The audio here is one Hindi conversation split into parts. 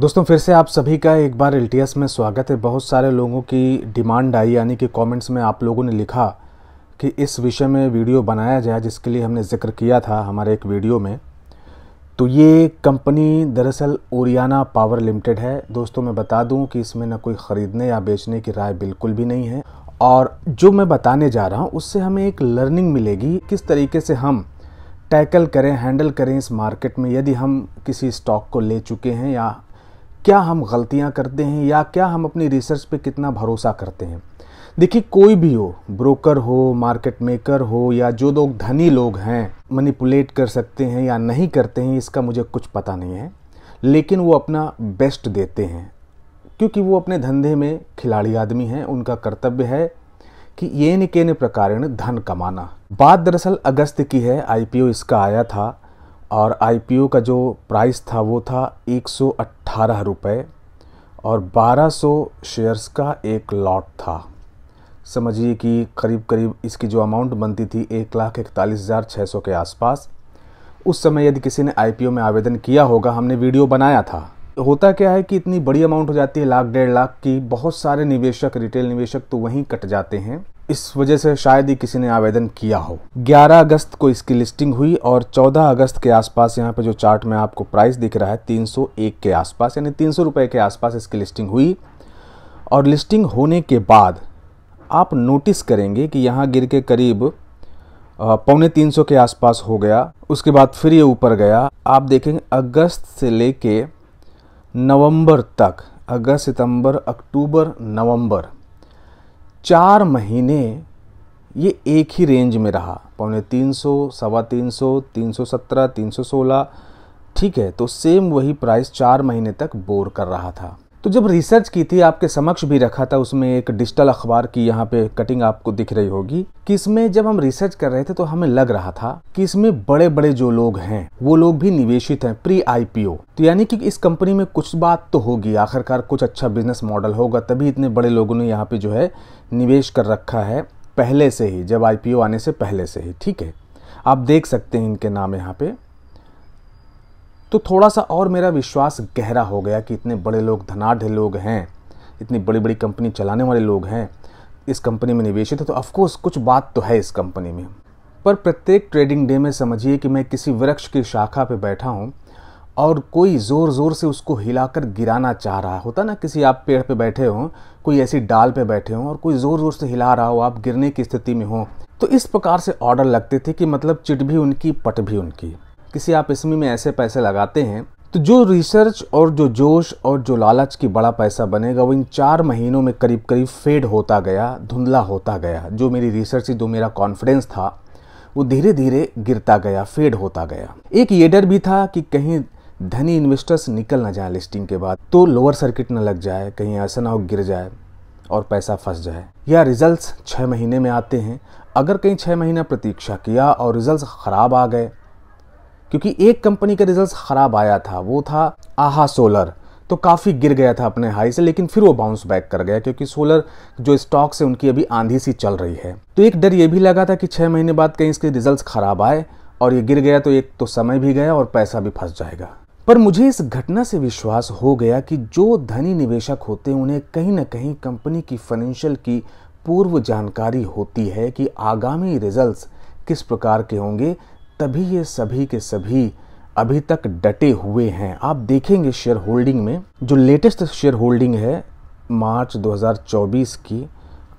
दोस्तों फिर से आप सभी का एक बार एल में स्वागत है बहुत सारे लोगों की डिमांड आई यानी कि कमेंट्स में आप लोगों ने लिखा कि इस विषय में वीडियो बनाया जाए जिसके लिए हमने जिक्र किया था हमारे एक वीडियो में तो ये कंपनी दरअसल ओरियाना पावर लिमिटेड है दोस्तों मैं बता दूं कि इसमें ना कोई ख़रीदने या बेचने की राय बिल्कुल भी नहीं है और जो मैं बताने जा रहा हूँ उससे हमें एक लर्निंग मिलेगी किस तरीके से हम टैकल करें हैंडल करें इस मार्केट में यदि हम किसी स्टॉक को ले चुके हैं या क्या हम गलतियां करते हैं या क्या हम अपनी रिसर्च पे कितना भरोसा करते हैं देखिए कोई भी हो ब्रोकर हो मार्केट मेकर हो या जो लोग धनी लोग हैं मनीपुलेट कर सकते हैं या नहीं करते हैं इसका मुझे कुछ पता नहीं है लेकिन वो अपना बेस्ट देते हैं क्योंकि वो अपने धंधे में खिलाड़ी आदमी हैं उनका कर्तव्य है कि ये न के प्रकार धन कमाना बात दरअसल अगस्त की है आईपीओ इसका आया था और आई का जो प्राइस था वो था एक सौ रुपये और 1200 शेयर्स का एक लॉट था समझिए कि करीब करीब इसकी जो अमाउंट बनती थी एक लाख इकतालीस हज़ार छः सौ के आसपास उस समय यदि किसी ने आई में आवेदन किया होगा हमने वीडियो बनाया था होता क्या है कि इतनी बड़ी अमाउंट हो जाती है लाख डेढ़ लाख की बहुत सारे निवेशक रिटेल निवेशक तो वहीं कट जाते हैं इस वजह से शायद ही किसी ने आवेदन किया हो 11 अगस्त को इसकी लिस्टिंग हुई और 14 अगस्त के आसपास यहाँ पे जो चार्ट में आपको प्राइस दिख रहा है 301 के आसपास यानी तीन सौ के आसपास इसकी लिस्टिंग हुई और लिस्टिंग होने के बाद आप नोटिस करेंगे कि यहाँ गिर के करीब पौने तीन सौ के आसपास हो गया उसके बाद फिर ये ऊपर गया आप देखेंगे अगस्त से लेके नवंबर तक अगस्त सितंबर अक्टूबर नवंबर चार महीने ये एक ही रेंज में रहा पौने तीन सौ सवा तीन सौ तीन सौ सत्रह तीन सौ सोलह ठीक है तो सेम वही प्राइस चार महीने तक बोर कर रहा था तो जब रिसर्च की थी आपके समक्ष भी रखा था उसमें एक डिजिटल अखबार की यहाँ पे कटिंग आपको दिख रही होगी कि इसमें जब हम रिसर्च कर रहे थे तो हमें लग रहा था कि इसमें बड़े बड़े जो लोग हैं वो लोग भी निवेशित हैं प्री आईपीओ तो यानी कि इस कंपनी में कुछ बात तो होगी आखिरकार कुछ अच्छा बिजनेस मॉडल होगा तभी इतने बड़े लोगों ने यहाँ पे जो है निवेश कर रखा है पहले से ही जब आईपीओ आने से पहले से ही ठीक है आप देख सकते हैं इनके नाम यहाँ पे तो थोड़ा सा और मेरा विश्वास गहरा हो गया कि इतने बड़े लोग धनाढ़ लोग हैं इतनी बड़ी बड़ी कंपनी चलाने वाले लोग हैं इस कंपनी में निवेशित है तो ऑफकोर्स कुछ बात तो है इस कंपनी में पर प्रत्येक ट्रेडिंग डे में समझिए कि मैं किसी वृक्ष की शाखा पर बैठा हूँ और कोई ज़ोर ज़ोर से उसको हिलाकर गिराना चाह रहा होता ना किसी आप पेड़ पे बैठे हों कोई ऐसी डाल पे बैठे हों और कोई ज़ोर ज़ोर से हिला रहा हो आप गिरने की स्थिति में हो तो इस प्रकार से ऑर्डर लगते थे कि मतलब चिट भी उनकी पट भी उनकी किसी आप इसमें में ऐसे पैसे लगाते हैं तो जो रिसर्च और जो जोश और जो लालच की बड़ा पैसा बनेगा वो इन चार महीनों में करीब करीब फेड होता गया धुंधला होता गया जो मेरी रिसर्च जो मेरा कॉन्फिडेंस था वो धीरे धीरे गिरता गया फेड होता गया एक ये डर भी था कि कहीं धनी इन्वेस्टर्स निकल ना जाए लिस्टिंग के बाद तो लोअर सर्किट ना लग जाए कहीं ऐसा ना हो गिर जाए और पैसा फंस जाए या रिजल्ट्स छः महीने में आते हैं अगर कहीं छः महीना प्रतीक्षा किया और रिजल्ट्स ख़राब आ गए क्योंकि एक कंपनी का रिजल्ट ख़राब आया था वो था आहा सोलर तो काफ़ी गिर गया था अपने हाई से लेकिन फिर वो बाउंस बैक कर गया क्योंकि सोलर जो स्टॉक से उनकी अभी आंधी सी चल रही है तो एक डर ये भी लगा था कि छह महीने बाद कहीं इसके रिजल्ट ख़राब आए और ये गिर गया तो एक तो समय भी गया और पैसा भी फंस जाएगा पर मुझे इस घटना से विश्वास हो गया कि जो धनी निवेशक होते हैं उन्हें कहीं ना कहीं कंपनी की फाइनेंशियल की पूर्व जानकारी होती है कि आगामी रिजल्ट्स किस प्रकार के होंगे तभी ये सभी के सभी अभी तक डटे हुए हैं आप देखेंगे शेयर होल्डिंग में जो लेटेस्ट शेयर होल्डिंग है मार्च 2024 की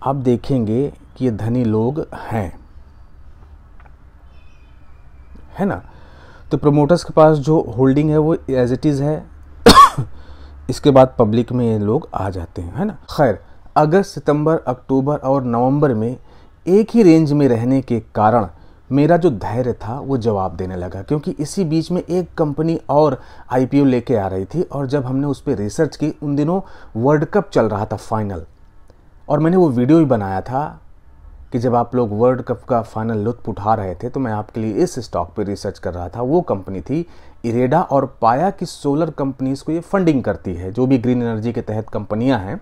आप देखेंगे कि ये धनी लोग हैं है ना तो प्रमोटर्स के पास जो होल्डिंग है वो एज इट इज़ है इसके बाद पब्लिक में ये लोग आ जाते हैं है ना खैर अगस्त सितंबर अक्टूबर और नवंबर में एक ही रेंज में रहने के कारण मेरा जो धैर्य था वो जवाब देने लगा क्योंकि इसी बीच में एक कंपनी और आई लेके आ रही थी और जब हमने उस पर रिसर्च की उन दिनों वर्ल्ड कप चल रहा था फाइनल और मैंने वो वीडियो भी बनाया था कि जब आप लोग वर्ल्ड कप का फाइनल लुत्फ उठा रहे थे तो मैं आपके लिए इस स्टॉक पर रिसर्च कर रहा था वो कंपनी थी इरेडा और पाया कि सोलर कंपनीज को ये फंडिंग करती है जो भी ग्रीन एनर्जी के तहत कंपनियां हैं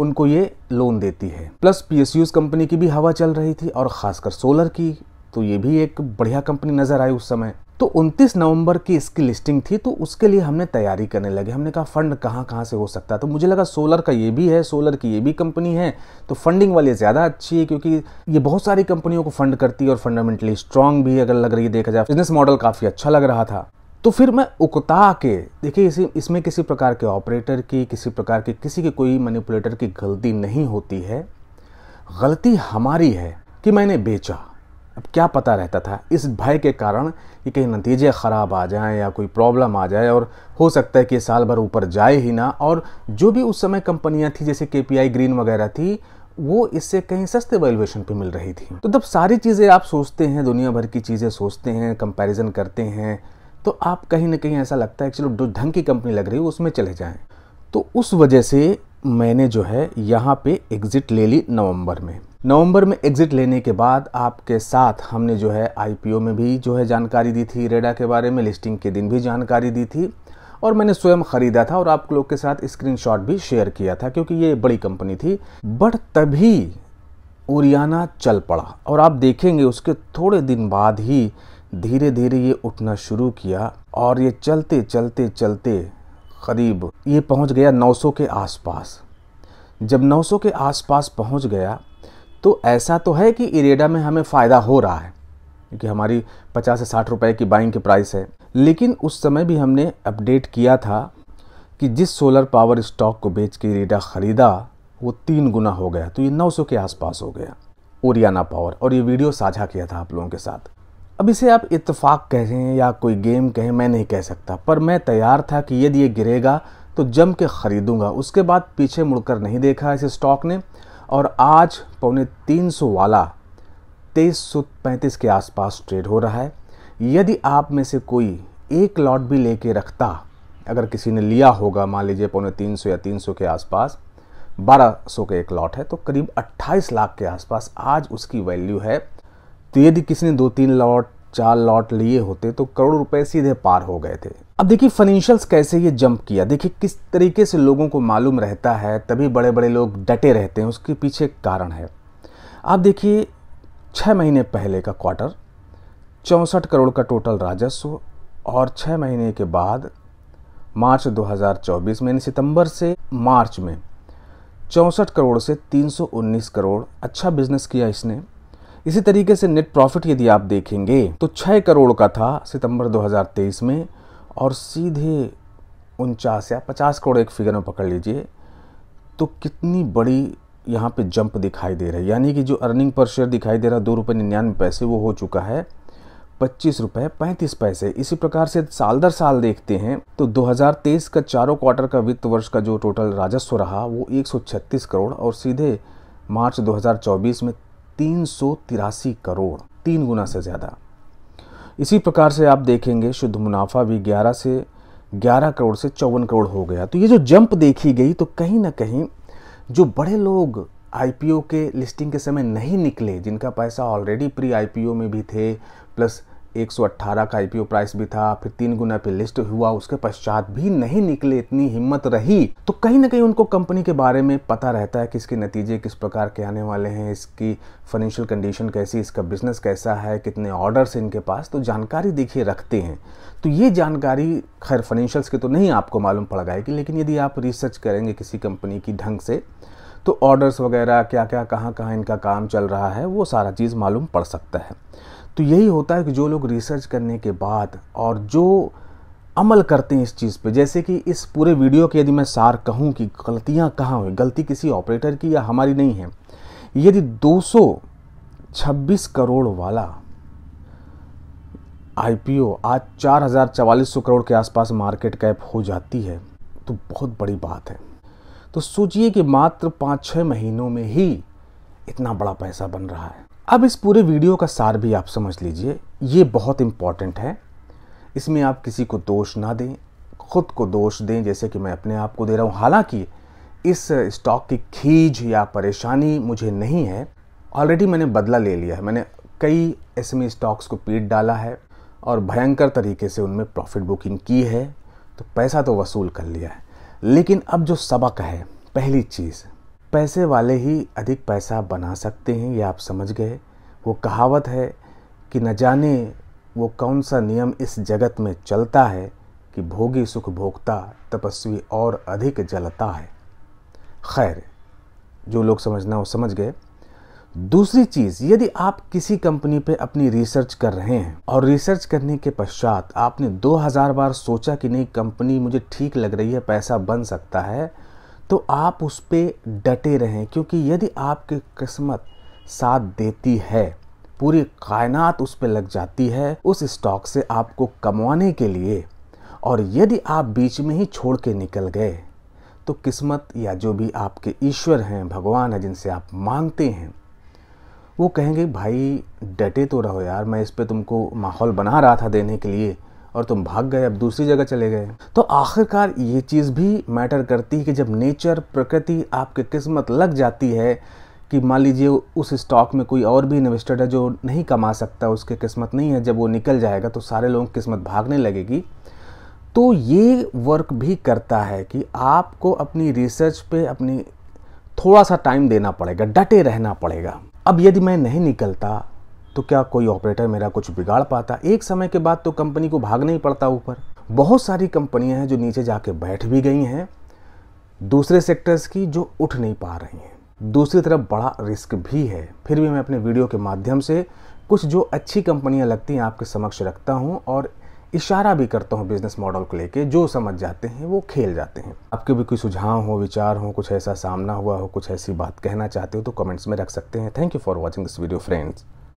उनको ये लोन देती है प्लस पी कंपनी की भी हवा चल रही थी और ख़ासकर सोलर की तो ये भी एक बढ़िया कंपनी नज़र आई उस समय तो 29 नवंबर की इसकी लिस्टिंग थी तो उसके लिए हमने तैयारी करने लगे हमने कहा फंड कहाँ कहाँ से हो सकता है तो मुझे लगा सोलर का ये भी है सोलर की ये भी कंपनी है तो फंडिंग वाली ज़्यादा अच्छी है क्योंकि ये बहुत सारी कंपनियों को फंड करती है और फंडामेंटली स्ट्रांग भी अगर लग रही है देखा जाए बिजनेस मॉडल काफ़ी अच्छा लग रहा था तो फिर मैं उकता के देखिए इसी इसमें किसी प्रकार के ऑपरेटर की किसी प्रकार की किसी की कोई मैनिपुलेटर की गलती नहीं होती है गलती हमारी है कि मैंने बेचा अब क्या पता रहता था इस भय के कारण कि कहीं नतीजे ख़राब आ जाए या कोई प्रॉब्लम आ जाए और हो सकता है कि साल भर ऊपर जाए ही ना और जो भी उस समय कंपनियां थी जैसे के ग्रीन वगैरह थी वो इससे कहीं सस्ते वैल्यूएशन पे मिल रही थी तो जब सारी चीज़ें आप सोचते हैं दुनिया भर की चीज़ें सोचते हैं कंपैरिजन करते हैं तो आप कहीं ना कहीं ऐसा लगता है कि चलो जो ढंग की कंपनी लग रही है उसमें चले जाएं तो उस वजह से मैंने जो है यहाँ पे एग्ज़िट ले ली नवंबर में नवंबर में एग्ज़िट लेने के बाद आपके साथ हमने जो है आईपीओ में भी जो है जानकारी दी थी रेडा के बारे में लिस्टिंग के दिन भी जानकारी दी थी और मैंने स्वयं ख़रीदा था और आप लोग के साथ स्क्रीनशॉट भी शेयर किया था क्योंकि ये बड़ी कंपनी थी बट तभी उरियाना चल पड़ा और आप देखेंगे उसके थोड़े दिन बाद ही धीरे धीरे ये उठना शुरू किया और ये चलते चलते चलते करीब ये पहुंच गया 900 के आसपास जब 900 के आसपास पहुंच गया तो ऐसा तो है कि इरेडा में हमें फ़ायदा हो रहा है क्योंकि हमारी 50 से 60 रुपए की बाइंग की प्राइस है लेकिन उस समय भी हमने अपडेट किया था कि जिस सोलर पावर स्टॉक को बेच के इरेडा ख़रीदा वो तीन गुना हो गया तो ये 900 के आसपास हो गया ओरियाना पावर और ये वीडियो साझा किया था आप लोगों के साथ अब इसे आप इतफाक़ कहें या कोई गेम कहें मैं नहीं कह सकता पर मैं तैयार था कि यदि ये गिरेगा तो जम के ख़रीदूंगा उसके बाद पीछे मुड़कर नहीं देखा इस स्टॉक ने और आज पौने तीन सौ वाला तेईस सौ पैंतीस के आसपास ट्रेड हो रहा है यदि आप में से कोई एक लॉट भी लेके रखता अगर किसी ने लिया होगा मान लीजिए पौने तीन सौ या तीन सौ के आसपास बारह सौ के एक लॉट है तो करीब अट्ठाईस लाख के आसपास आज उसकी वैल्यू है तो यदि किसी ने दो तीन लॉट चार लॉट लिए होते तो करोड़ रुपए सीधे पार हो गए थे अब देखिए फाइनेंशियल्स कैसे ये जंप किया देखिए किस तरीके से लोगों को मालूम रहता है तभी बड़े बड़े लोग डटे रहते हैं उसके पीछे एक कारण है आप देखिए छः महीने पहले का क्वार्टर चौंसठ करोड़ का टोटल राजस्व और छः महीने के बाद मार्च 2024 में यानी सितंबर से मार्च में चौंसठ करोड़ से 319 करोड़ अच्छा बिजनेस किया इसने इसी तरीके से नेट प्रॉफिट यदि आप देखेंगे तो 6 करोड़ का था सितंबर 2023 में और सीधे उनचास या पचास करोड़ एक फिगर में पकड़ लीजिए तो कितनी बड़ी यहाँ पे जंप दिखाई दे रहा है यानी कि जो अर्निंग पर शेयर दिखाई दे रहा है दो रुपये निन्यानवे पैसे वो हो चुका है पच्चीस रुपये पैंतीस पैसे इसी प्रकार से साल दर साल देखते हैं तो 2023 का चारों क्वार्टर का वित्त वर्ष का जो टोटल राजस्व रहा वो 136 करोड़ और सीधे मार्च 2024 में तीन करोड़ तीन गुना से ज़्यादा इसी प्रकार से आप देखेंगे शुद्ध मुनाफा भी 11 से 11 करोड़ से चौवन करोड़ हो गया तो ये जो जंप देखी गई तो कहीं ना कहीं जो बड़े लोग आईपीओ के लिस्टिंग के समय नहीं निकले जिनका पैसा ऑलरेडी प्री आईपीओ में भी थे प्लस 118 का आईपीओ प्राइस भी था फिर तीन गुना पे लिस्ट हुआ उसके पश्चात भी नहीं निकले इतनी हिम्मत रही तो कहीं ना कहीं उनको कंपनी के बारे में पता रहता है कि इसके नतीजे किस प्रकार के आने वाले हैं इसकी फाइनेंशियल कंडीशन कैसी इसका बिजनेस कैसा है कितने ऑर्डर्स इनके पास तो जानकारी देखिए रखते हैं तो ये जानकारी खैर फाइनेंशियल्स के तो नहीं आपको मालूम पड़ जाएगी लेकिन यदि आप रिसर्च करेंगे किसी कंपनी की ढंग से तो ऑर्डर्स वगैरह क्या क्या कहाँ कहाँ इनका काम चल रहा है वो सारा चीज़ मालूम पड़ सकता है तो यही होता है कि जो लोग रिसर्च करने के बाद और जो अमल करते हैं इस चीज़ पे जैसे कि इस पूरे वीडियो के यदि मैं सार कहूँ कि गलतियाँ कहाँ हुई गलती किसी ऑपरेटर की या हमारी नहीं है यदि 226 करोड़ वाला आईपीओ आज चार हज़ार चवालीस सौ करोड़ के आसपास मार्केट कैप हो जाती है तो बहुत बड़ी बात है तो सोचिए कि मात्र पाँच छः महीनों में ही इतना बड़ा पैसा बन रहा है अब इस पूरे वीडियो का सार भी आप समझ लीजिए ये बहुत इम्पॉर्टेंट है इसमें आप किसी को दोष ना दें खुद को दोष दें जैसे कि मैं अपने आप को दे रहा हूँ हालांकि इस स्टॉक की खींच या परेशानी मुझे नहीं है ऑलरेडी मैंने बदला ले लिया है मैंने कई में स्टॉक्स e को पीट डाला है और भयंकर तरीके से उनमें प्रॉफिट बुकिंग की है तो पैसा तो वसूल कर लिया है लेकिन अब जो सबक है पहली चीज़ पैसे वाले ही अधिक पैसा बना सकते हैं ये आप समझ गए वो कहावत है कि न जाने वो कौन सा नियम इस जगत में चलता है कि भोगी सुख भोगता तपस्वी और अधिक जलता है खैर जो लोग समझना वो समझ गए दूसरी चीज़ यदि आप किसी कंपनी पे अपनी रिसर्च कर रहे हैं और रिसर्च करने के पश्चात आपने 2000 बार सोचा कि नहीं कंपनी मुझे ठीक लग रही है पैसा बन सकता है तो आप उस पर डटे रहें क्योंकि यदि आपकी किस्मत साथ देती है पूरी कायनात उस पर लग जाती है उस स्टॉक से आपको कमाने के लिए और यदि आप बीच में ही छोड़ के निकल गए तो किस्मत या जो भी आपके ईश्वर हैं भगवान हैं जिनसे आप मांगते हैं वो कहेंगे भाई डटे तो रहो यार मैं इस पर तुमको माहौल बना रहा था देने के लिए और तुम भाग गए अब दूसरी जगह चले गए तो आखिरकार ये चीज़ भी मैटर करती है कि जब नेचर प्रकृति आपके किस्मत लग जाती है कि मान लीजिए उस स्टॉक में कोई और भी इन्वेस्टर है जो नहीं कमा सकता उसके किस्मत नहीं है जब वो निकल जाएगा तो सारे लोगों की किस्मत भागने लगेगी तो ये वर्क भी करता है कि आपको अपनी रिसर्च पे अपनी थोड़ा सा टाइम देना पड़ेगा डटे रहना पड़ेगा अब यदि मैं नहीं निकलता तो क्या कोई ऑपरेटर मेरा कुछ बिगाड़ पाता एक समय के बाद तो कंपनी को भागना ही पड़ता ऊपर बहुत सारी कंपनियां हैं जो नीचे जाके बैठ भी गई हैं दूसरे सेक्टर्स की जो उठ नहीं पा रही हैं दूसरी तरफ बड़ा रिस्क भी है फिर भी मैं अपने वीडियो के माध्यम से कुछ जो अच्छी कंपनियां लगती हैं आपके समक्ष रखता हूं और इशारा भी करता हूँ बिजनेस मॉडल को लेके जो समझ जाते हैं वो खेल जाते हैं आपके भी कोई सुझाव हो विचार हो कुछ ऐसा सामना हुआ हो कुछ ऐसी बात कहना चाहते हो तो कमेंट्स में रख सकते हैं thank you for watching this video friends